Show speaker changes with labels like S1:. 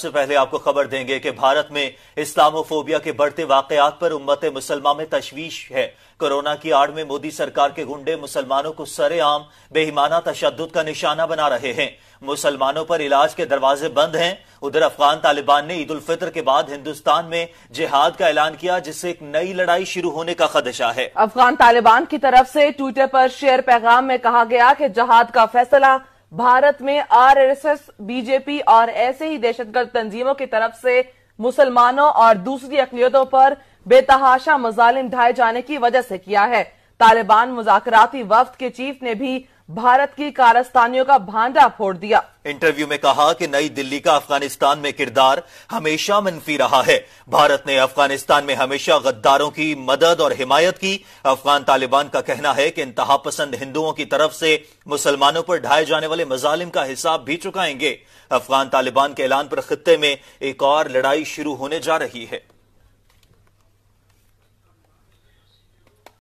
S1: सबसे पहले आपको खबर देंगे कि भारत में इस्लामोफोबिया के बढ़ते वाकयात पर उम्मत मुसलमान में तशवीश है कोरोना की आड़ में मोदी सरकार के गुंडे मुसलमानों को सरेआम बेहिमाना तशद का निशाना बना रहे हैं मुसलमानों पर इलाज के दरवाजे बंद हैं उधर अफगान तालिबान ने ईद उल फितर के बाद हिंदुस्तान में जिहाद का ऐलान किया जिससे एक नई लड़ाई शुरू होने का खदशा है
S2: अफगान तालिबान की तरफ से ट्विटर पर शेयर पैगाम में कहा गया कि जहाद का फैसला भारत में आरएसएस बीजेपी और ऐसे ही दहशतगर्द तंजीमों की तरफ से मुसलमानों और दूसरी अकलियतों पर बेतहाशा मजालिम ढाए जाने की वजह से किया है तालिबान मुजाकती वफ्द के चीफ ने भी भारत की कारस्तानियों का भांडा फोड़ दिया
S1: इंटरव्यू में कहा कि नई दिल्ली का अफगानिस्तान में किरदार हमेशा मनफी रहा है भारत ने अफगानिस्तान में हमेशा गद्दारों की मदद और हिमायत की अफगान तालिबान का कहना है कि इंतहा पसंद हिंदुओं की तरफ से मुसलमानों पर ढाए जाने वाले मजालिम का हिसाब भी चुकाएंगे अफगान तालिबान के ऐलान पर खत्े में एक और लड़ाई शुरू होने जा रही है